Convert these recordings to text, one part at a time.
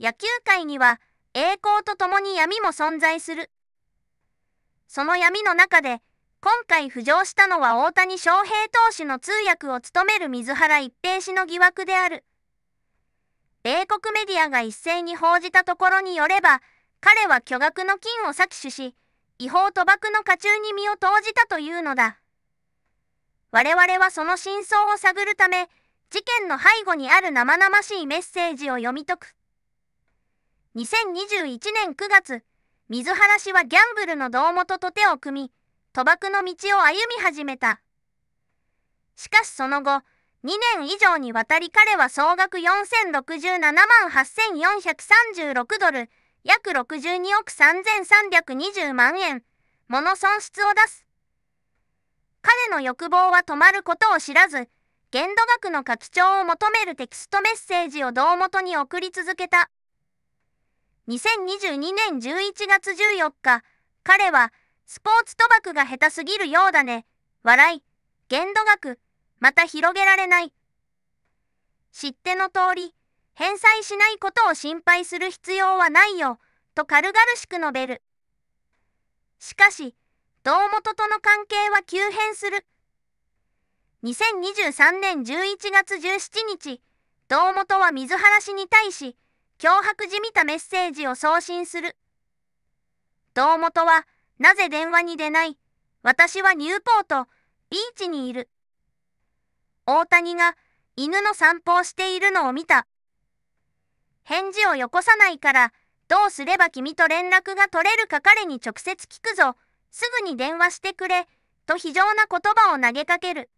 野球界には栄光とともに闇も存在する。その闇の中で、今回浮上したのは大谷翔平投手の通訳を務める水原一平氏の疑惑である。米国メディアが一斉に報じたところによれば、彼は巨額の金を搾取し、違法賭博の渦中に身を投じたというのだ。我々はその真相を探るため、事件の背後にある生々しいメッセージを読み解く。2021年9月、水原氏はギャンブルの堂本と手を組み、賭博の道を歩み始めた。しかしその後、2年以上にわたり彼は総額4067万8436ドル、約62億3320万円、もの損失を出す。彼の欲望は止まることを知らず、限度額の拡張を求めるテキストメッセージを堂本に送り続けた。2022年11月14日、彼は、スポーツ賭博が下手すぎるようだね。笑い、限度額、また広げられない。知っての通り、返済しないことを心配する必要はないよ、と軽々しく述べる。しかし、堂本との関係は急変する。2023年11月17日、堂本は水原氏に対し、脅迫じみたメッセージを送信する。堂本は、なぜ電話に出ない私はニューポート、ビーチにいる。大谷が犬の散歩をしているのを見た。返事をよこさないから、どうすれば君と連絡が取れるか彼に直接聞くぞ。すぐに電話してくれ。と非常な言葉を投げかける。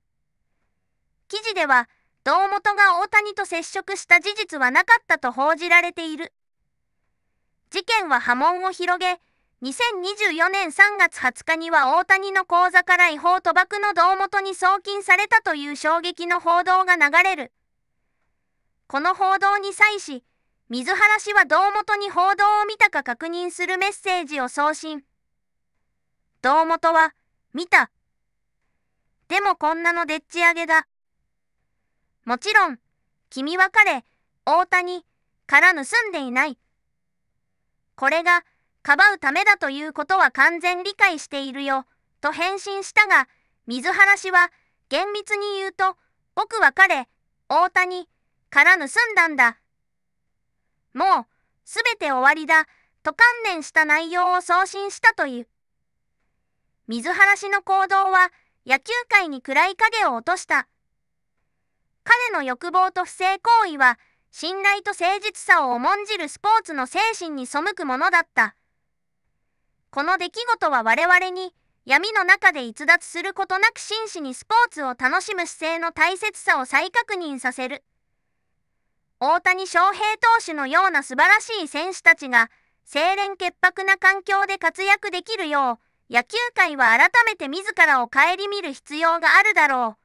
記事では、堂本が大谷と接触した事実はなかったと報じられている。事件は波紋を広げ、2024年3月20日には大谷の口座から違法賭博の胴元に送金されたという衝撃の報道が流れる。この報道に際し、水原氏は胴元に報道を見たか確認するメッセージを送信。胴元は、見た。でもこんなのでっち上げだ。もちろん、君は彼、大谷から盗んでいない。これが、かばうためだということは完全理解しているよ、と返信したが、水原氏は、厳密に言うと、僕は彼、大谷から盗んだんだ。もう、すべて終わりだ、と観念した内容を送信したという。水原氏の行動は、野球界に暗い影を落とした。彼の欲望と不正行為は、信頼と誠実さを重んじるスポーツの精神に背くものだった。この出来事は我々に、闇の中で逸脱することなく真摯にスポーツを楽しむ姿勢の大切さを再確認させる。大谷翔平投手のような素晴らしい選手たちが、清廉潔白な環境で活躍できるよう、野球界は改めて自らを顧みる必要があるだろう。